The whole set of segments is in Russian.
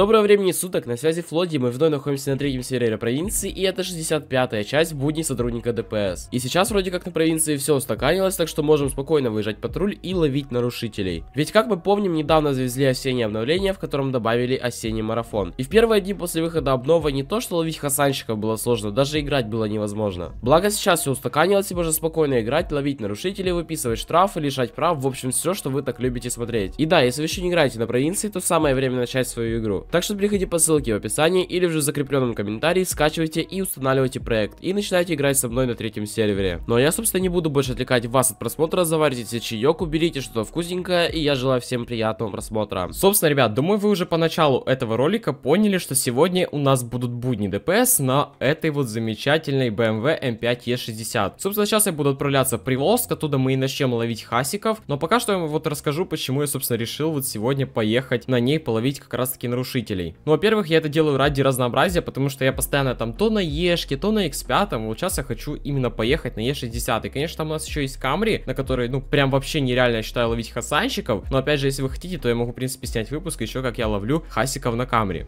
Доброго времени суток, на связи Флоди, мы вновь находимся на третьем сервере провинции, и это 65-я часть будни сотрудника ДПС. И сейчас вроде как на провинции все устаканилось, так что можем спокойно выезжать патруль и ловить нарушителей. Ведь как мы помним, недавно завезли осеннее обновление, в котором добавили осенний марафон. И в первые дни после выхода обнова не то что ловить хасанщиков было сложно, даже играть было невозможно. Благо сейчас все устаканилось, и можно спокойно играть, ловить нарушителей, выписывать штрафы, лишать прав, в общем все, что вы так любите смотреть. И да, если вы еще не играете на провинции, то самое время начать свою игру. Так что переходите по ссылке в описании или же в закрепленном комментарии, скачивайте и устанавливайте проект, и начинайте играть со мной на третьем сервере. Ну а я, собственно, не буду больше отвлекать вас от просмотра, заварите себе чаек, уберите что-то вкусненькое, и я желаю всем приятного просмотра. Собственно, ребят, думаю, вы уже по началу этого ролика поняли, что сегодня у нас будут будни ДПС на этой вот замечательной BMW M5 E60. Собственно, сейчас я буду отправляться в Приволжск, оттуда мы и начнем ловить хасиков, но пока что я вам вот расскажу, почему я, собственно, решил вот сегодня поехать на ней половить как раз-таки нарушителей решителей. Ну, во-первых, я это делаю ради разнообразия, потому что я постоянно там то на Ешке, то на X5, вот сейчас я хочу именно поехать на Е60. И, конечно, там у нас еще есть Камри, на которой, ну, прям вообще нереально, я считаю, ловить хасанщиков. Но, опять же, если вы хотите, то я могу, в принципе, снять выпуск еще, как я ловлю хасиков на Камри.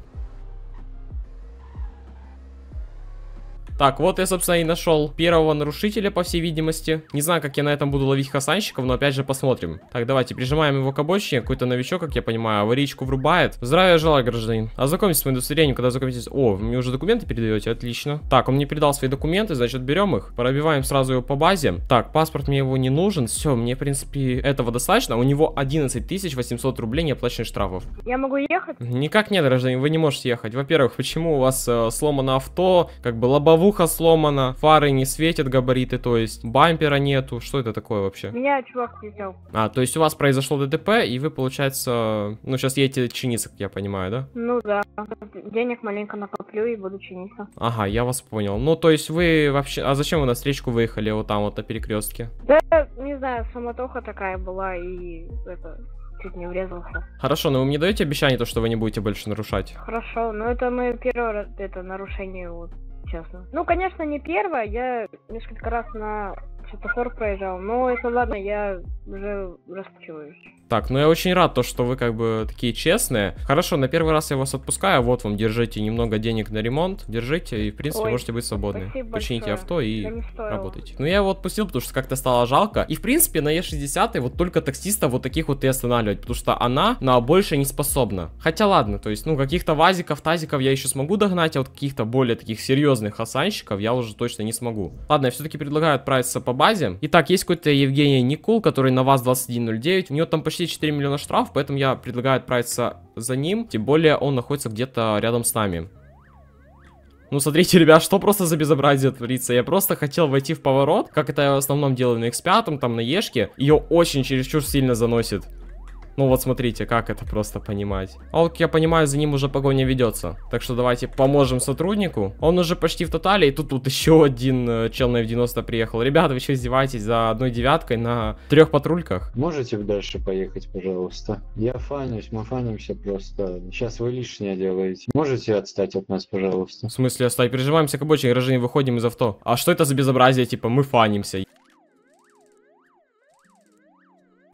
Так, вот я, собственно, и нашел первого нарушителя, по всей видимости. Не знаю, как я на этом буду ловить хасанщиков, но опять же посмотрим. Так, давайте, прижимаем его к обочине. Какой-то новичок, как я понимаю, аварийку врубает. Здравия желаю, гражданин. Ознакомьтесь с моим удостоверением, когда ознакомитесь... О, мне уже документы передаете, отлично. Так, он мне передал свои документы, значит, берем их. Пробиваем сразу его по базе. Так, паспорт мне его не нужен. Все, мне, в принципе, этого достаточно. У него 11 800 рублей неоплаченных штрафов. Я могу ехать? Никак нет, гражданин, вы не можете ехать. Во-первых, почему у вас э, сломано авто, как бы лобовуха Стрелуха сломана, фары не светят, габариты, то есть бампера нету. Что это такое вообще? Меня чувак взял. А, то есть у вас произошло ДТП, и вы, получается, ну сейчас едете чиниться, как я понимаю, да? Ну да, денег маленько накоплю и буду чиниться. Ага, я вас понял. Ну, то есть вы вообще... А зачем вы на встречку выехали вот там вот на перекрестке? Да, не знаю, самотоха такая была и это чуть не врезался. Хорошо, но вы мне даете обещание, то, что вы не будете больше нарушать? Хорошо, но это мое первое это нарушение вот, честно. Ну, конечно, не первая. Я несколько раз на что светофор проезжал. Но это ладно, я уже расплачиваюсь. Так, ну я очень рад, то, что вы как бы такие честные. Хорошо, на первый раз я вас отпускаю. Вот вам, держите немного денег на ремонт. Держите, и в принципе Ой, можете быть свободны. Почините большое. авто и работайте. Ну я его отпустил, потому что как-то стало жалко. И в принципе на Е60 вот только таксиста вот таких вот и останавливать, потому что она на больше не способна. Хотя ладно, то есть, ну каких-то вазиков, тазиков я еще смогу догнать, а вот каких-то более таких серьезных хасанщиков я уже точно не смогу. Ладно, я все-таки предлагаю отправиться по базе. Итак, есть какой-то Евгений Никул, который на ВАЗ-2109. У него там почти почти 4 миллиона штраф, поэтому я предлагаю отправиться за ним. Тем более он находится где-то рядом с нами. Ну, смотрите, ребят, что просто за безобразие творится. Я просто хотел войти в поворот, как это я в основном делаю на X5, там, на Ешке. Ее очень чересчур сильно заносит. Ну вот смотрите, как это просто понимать. А вот, я понимаю, за ним уже погоня ведется. Так что давайте поможем сотруднику. Он уже почти в тотале, и тут, тут еще один э, чел на F90 приехал. Ребята, вы еще издеваетесь за одной девяткой на трех патрульках? Можете дальше поехать, пожалуйста? Я фанюсь, мы фанимся просто. Сейчас вы лишнее делаете. Можете отстать от нас, пожалуйста? В смысле отстать? Прижимаемся к обочине, граждане, выходим из авто. А что это за безобразие? Типа, мы фанимся.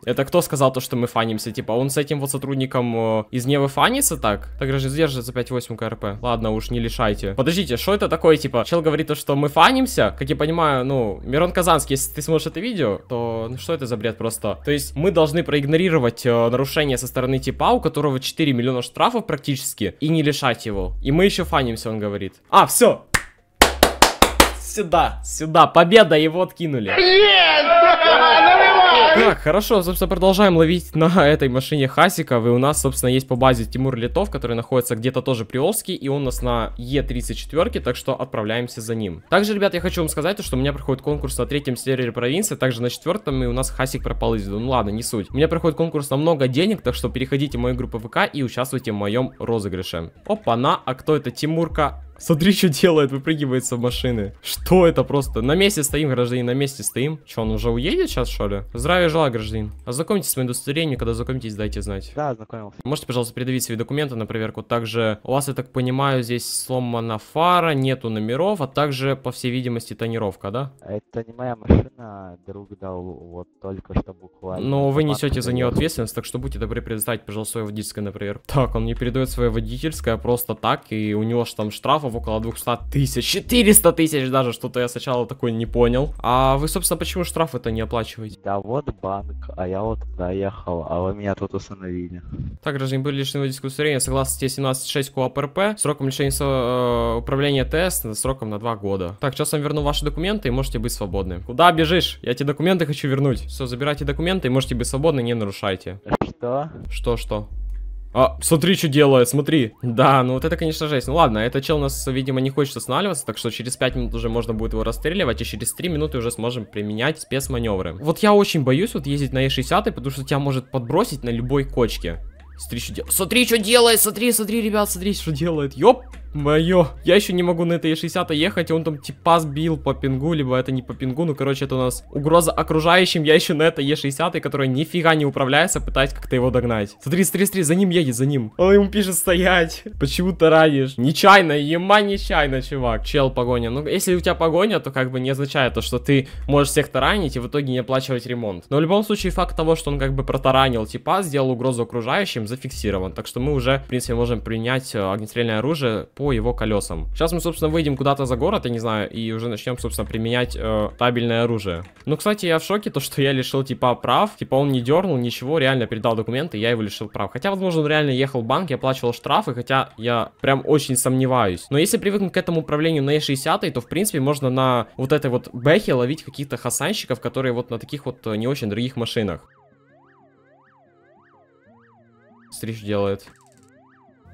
Это кто сказал то, что мы фанимся? Типа, он с этим вот сотрудником э, из Невы фанится так? Так же держится 5-8 КРП. Ладно уж, не лишайте. Подождите, что это такое, типа? Чел говорит то, что мы фанимся. Как я понимаю, ну, Мирон Казанский, если ты смотришь это видео, то ну, что это за бред просто? То есть мы должны проигнорировать э, нарушение со стороны типа, а у которого 4 миллиона штрафов практически, и не лишать его. И мы еще фанимся, он говорит. А, все, сюда, сюда, победа, его откинули. Нет! Так, хорошо, собственно, продолжаем ловить на этой машине Хасиков. И у нас, собственно, есть по базе Тимур Литов, который находится где-то тоже при Олске. И он у нас на Е34, так что отправляемся за ним. Также, ребят, я хочу вам сказать, что у меня проходит конкурс на третьем сервере провинции, также на четвертом, и у нас Хасик пропал из виду. Ну ладно, не суть. У меня проходит конкурс на много денег, так что переходите в мою группу ВК и участвуйте в моем розыгрыше. Опа-на, а кто это? Тимурка Смотри, что делает, выпрыгивает с машины. Что это просто? На месте стоим, гражданин, на месте стоим. Че, он уже уедет сейчас, что ли? Здравия желаю, гражданин. Ознакомьтесь с моим удостоверением, когда ознакомитесь, дайте знать. Да, ознакомился. Можете, пожалуйста, предъявить свои документы на проверку. Также у вас, я так понимаю, здесь сломана фара, нету номеров, а также, по всей видимости, тонировка, да? Это не моя машина, а друг дал вот только что буквально. Но ну, вы несете за нее ответственность, так что будьте добры предоставить, пожалуйста, свое водительское, проверку. Так, он не передает свое водительское просто так, и у него же там штрафов долларов типа, около 200 тысяч, 400 тысяч даже, что-то я сначала такой не понял. А вы, собственно, почему штраф это не оплачиваете? Да вот банк, а я вот доехал, а вы меня тут установили. Так, гражданин, были лишены водительского удостоверения согласно статье 17.6 КУАПРП, сроком лишения со, э, управления ТС сроком на 2 года. Так, сейчас вам верну ваши документы и можете быть свободны. Куда бежишь? Я эти документы хочу вернуть. Все, забирайте документы и можете быть свободны, не нарушайте. Что? Что, что? А, смотри, что делает, смотри. Да, ну вот это, конечно, жесть. Ну ладно, этот чел у нас, видимо, не хочет останавливаться, так что через 5 минут уже можно будет его расстреливать, и через 3 минуты уже сможем применять спецманевры. Вот я очень боюсь вот ездить на Е60, потому что тебя может подбросить на любой кочке. Смотри, что делает. Смотри, что делает, смотри, смотри, ребят, смотри, что делает. Ёп! Мое. Я еще не могу на этой 60 ехать, и он там типа сбил по пингу, либо это не по пингу. Ну, короче, это у нас угроза окружающим. Я еще на этой Е60, которая нифига не управляется, пытаюсь как-то его догнать. Смотри, смотри, смотри, за ним едет, за ним. Он ему пишет стоять. Почему ты ранишь? Нечаянно, ема нечаянно, чувак. Чел, погоня. Ну, если у тебя погоня, то как бы не означает то, что ты можешь всех таранить и в итоге не оплачивать ремонт. Но в любом случае, факт того, что он как бы протаранил типа, сделал угрозу окружающим, зафиксирован. Так что мы уже, в принципе, можем принять э, огнестрельное оружие по его колесам. Сейчас мы, собственно, выйдем куда-то за город, я не знаю, и уже начнем, собственно, применять э, табельное оружие. Ну, кстати, я в шоке, то, что я лишил типа прав, типа он не дернул, ничего, реально передал документы, я его лишил прав. Хотя, возможно, он реально ехал в банк, я оплачивал штрафы, хотя я прям очень сомневаюсь. Но если привыкнуть к этому управлению на E60, то, в принципе, можно на вот этой вот бэхе ловить каких-то хасанщиков, которые вот на таких вот э, не очень дорогих машинах. Стриж делает.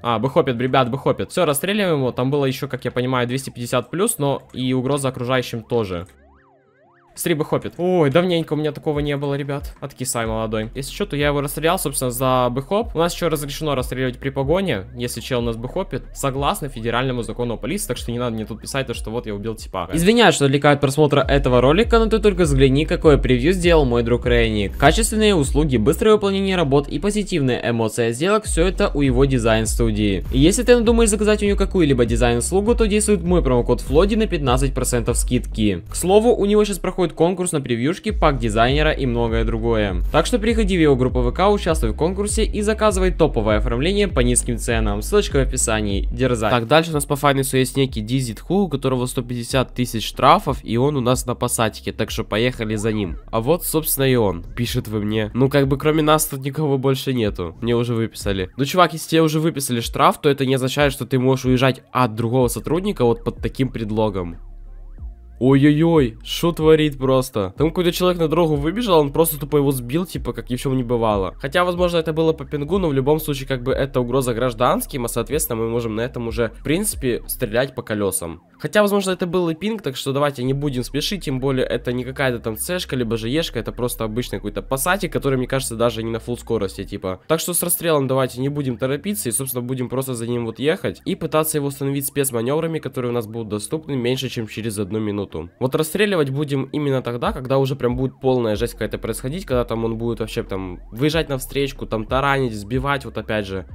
А, бэхопит, ребят, бэхопит. Все, расстреливаем его. Там было еще, как я понимаю, 250 плюс, но и угроза окружающим тоже. Стрибы хопит. Ой, давненько у меня такого не было, ребят. Откисай, а молодой. Если что, то я его расстрелял, собственно, за бэхоп. У нас еще разрешено расстреливать при погоне, если чел у нас бэхопит, согласно федеральному закону о полиции, так что не надо мне тут писать то, что вот я убил типа. Извиняюсь, что отвлекают от просмотра этого ролика, но ты только взгляни, какое превью сделал мой друг Рейни. Качественные услуги, быстрое выполнение работ и позитивная эмоция сделок, все это у его дизайн-студии. И если ты думаешь заказать у него какую-либо дизайн-услугу, то действует мой промокод Флоди на 15% скидки. К слову, у него сейчас проходит будет конкурс на превьюшки, пак дизайнера и многое другое. Так что приходи в его группу ВК, участвуй в конкурсе и заказывай топовое оформление по низким ценам. Ссылочка в описании. Дерзай. Так, дальше у нас по файнису есть некий Дизит Ху, у которого 150 тысяч штрафов, и он у нас на пассатике, так что поехали за ним. А вот, собственно, и он, пишет вы мне. Ну, как бы кроме нас тут никого больше нету. Мне уже выписали. Ну, чувак, если тебе уже выписали штраф, то это не означает, что ты можешь уезжать от другого сотрудника вот под таким предлогом. Ой-ой-ой, что творит просто? Там какой-то человек на дорогу выбежал, он просто тупо его сбил, типа, как ни в чем не бывало. Хотя, возможно, это было по пингу, но в любом случае, как бы, это угроза гражданским, а, соответственно, мы можем на этом уже, в принципе, стрелять по колесам. Хотя, возможно, это был и пинг, так что давайте не будем спешить, тем более, это не какая-то там цешка, либо же ешка, это просто обычный какой-то пассатик, который, мне кажется, даже не на full скорости, типа. Так что с расстрелом давайте не будем торопиться и, собственно, будем просто за ним вот ехать и пытаться его установить спецманеврами, которые у нас будут доступны меньше, чем через одну минуту минуту. Вот расстреливать будем именно тогда, когда уже прям будет полная жесть какая-то происходить, когда там он будет вообще там выезжать на встречку, там таранить, сбивать, вот опять же.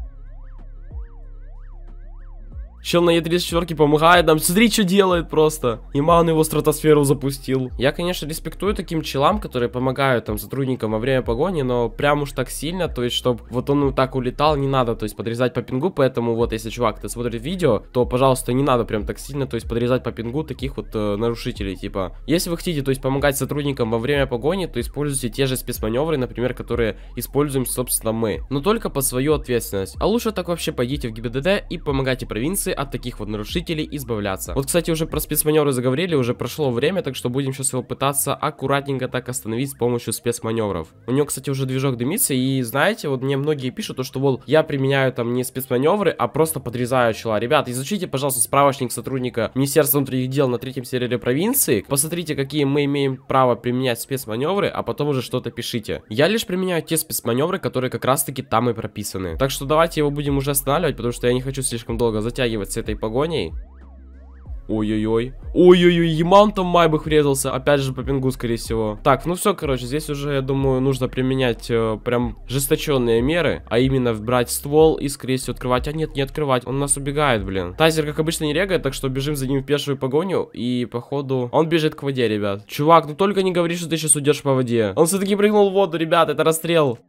Чел на Е34 помогает нам. Смотри, что делает просто. и Иман его стратосферу запустил. Я, конечно, респектую таким челам, которые помогают там сотрудникам во время погони, но прям уж так сильно, то есть, чтобы вот он вот так улетал, не надо, то есть, подрезать по пингу, поэтому вот, если чувак, ты смотришь видео, то, пожалуйста, не надо прям так сильно, то есть, подрезать по пингу таких вот э, нарушителей, типа. Если вы хотите, то есть, помогать сотрудникам во время погони, то используйте те же спецманевры, например, которые используем, собственно, мы. Но только по свою ответственность. А лучше так вообще пойдите в ГИБДД и помогайте провинции, позиции от таких вот нарушителей избавляться. Вот, кстати, уже про спецманевры заговорили, уже прошло время, так что будем сейчас его пытаться аккуратненько так остановить с помощью спецманевров. У него, кстати, уже движок дымится, и знаете, вот мне многие пишут, то, что, вот я применяю там не спецманевры, а просто подрезаю чела. Ребят, изучите, пожалуйста, справочник сотрудника Министерства внутренних дел на третьем сервере провинции, посмотрите, какие мы имеем право применять спецманевры, а потом уже что-то пишите. Я лишь применяю те спецманевры, которые как раз-таки там и прописаны. Так что давайте его будем уже останавливать, потому что я не хочу слишком долго затягивать разговаривать с этой погоней. Ой-ой-ой. Ой-ой-ой, Ямантом там майбах врезался. Опять же по пингу, скорее всего. Так, ну все, короче, здесь уже, я думаю, нужно применять э, прям жесточенные меры. А именно брать ствол и, скорее всего, открывать. А нет, не открывать. Он нас убегает, блин. Тайзер, как обычно, не регает, так что бежим за ним в первую погоню. И, походу, он бежит к воде, ребят. Чувак, ну только не говори, что ты сейчас уйдешь по воде. Он все-таки прыгнул в воду, ребят, это расстрел.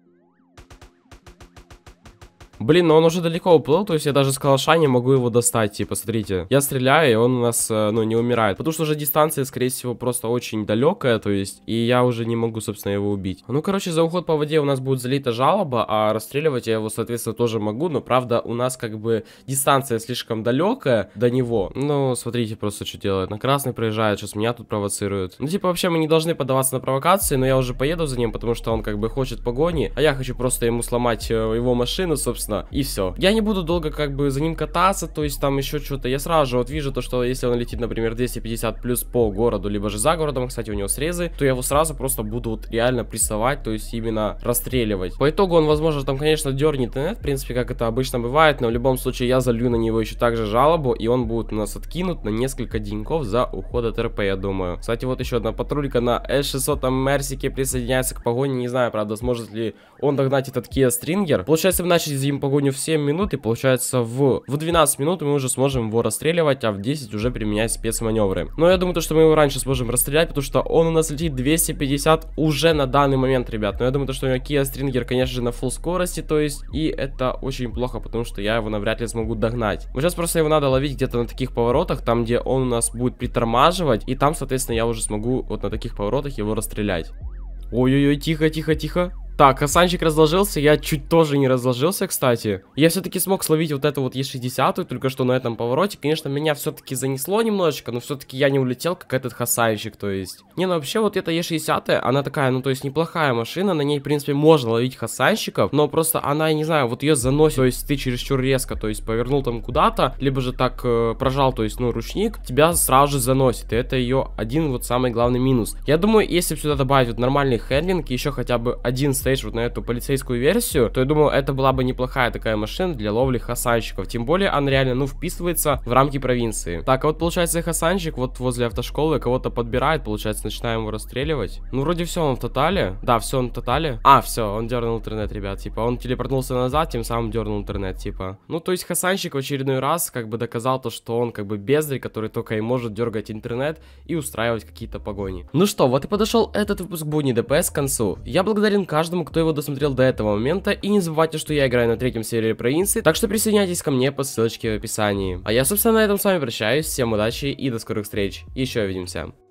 Блин, но он уже далеко уплыл, то есть я даже с калаша не могу его достать, типа, смотрите. Я стреляю, и он у нас, э, ну, не умирает. Потому что уже дистанция, скорее всего, просто очень далекая, то есть, и я уже не могу, собственно, его убить. Ну, короче, за уход по воде у нас будет залита жалоба, а расстреливать я его, соответственно, тоже могу, но, правда, у нас, как бы, дистанция слишком далекая до него. Ну, смотрите просто, что делает. На красный проезжает, сейчас меня тут провоцируют. Ну, типа, вообще, мы не должны поддаваться на провокации, но я уже поеду за ним, потому что он, как бы, хочет погони, а я хочу просто ему сломать э, его машину, собственно, соответственно, и все. Я не буду долго как бы за ним кататься, то есть там еще что-то. Я сразу же вот вижу то, что если он летит, например, 250 плюс по городу, либо же за городом, кстати, у него срезы, то я его сразу просто буду вот реально прессовать, то есть именно расстреливать. По итогу он, возможно, там, конечно, дернет в принципе, как это обычно бывает, но в любом случае я залью на него еще также жалобу, и он будет у нас откинут на несколько деньков за уход от РП, я думаю. Кстати, вот еще одна патрулька на S600 Мерсике присоединяется к погоне, не знаю, правда, сможет ли он догнать этот Kia Stringer. Получается, мы начали погоню в 7 минут, и получается в, в 12 минут мы уже сможем его расстреливать, а в 10 уже применять спецманевры. Но я думаю, то, что мы его раньше сможем расстрелять, потому что он у нас летит 250 уже на данный момент, ребят. Но я думаю, то, что у него Kia Stringer, конечно же, на full скорости, то есть, и это очень плохо, потому что я его навряд ли смогу догнать. Но сейчас просто его надо ловить где-то на таких поворотах, там, где он у нас будет притормаживать, и там, соответственно, я уже смогу вот на таких поворотах его расстрелять. Ой-ой-ой, тихо-тихо-тихо. Так, Хасанчик разложился, я чуть тоже не разложился, кстати. Я все-таки смог словить вот эту вот Е60, только что на этом повороте. Конечно, меня все-таки занесло немножечко, но все-таки я не улетел, как этот Хасанчик, то есть. Не, ну вообще вот эта Е60, она такая, ну то есть неплохая машина, на ней, в принципе, можно ловить Хасанчиков, но просто она, я не знаю, вот ее заносит, то есть ты чересчур резко, то есть повернул там куда-то, либо же так э, прожал, то есть, ну, ручник, тебя сразу же заносит, и это ее один вот самый главный минус. Я думаю, если сюда добавить вот нормальный хендлинг, еще хотя бы один Stage вот на эту полицейскую версию, то я думаю, это была бы неплохая такая машина для ловли хасанщиков. Тем более, она реально, ну, вписывается в рамки провинции. Так, а вот, получается, хасанщик вот возле автошколы кого-то подбирает, получается, начинаем его расстреливать. Ну, вроде все, он в тотале. Да, все, он в тотале. А, все, он дернул интернет, ребят. Типа, он телепортнулся назад, тем самым дернул интернет, типа. Ну, то есть, хасанщик в очередной раз как бы доказал то, что он как бы бездарь, который только и может дергать интернет и устраивать какие-то погони. Ну что, вот и подошел этот выпуск Буни ДПС к концу. Я благодарен каждому каждому, кто его досмотрел до этого момента, и не забывайте, что я играю на третьем сервере провинции, так что присоединяйтесь ко мне по ссылочке в описании. А я, собственно, на этом с вами прощаюсь, всем удачи и до скорых встреч, еще увидимся.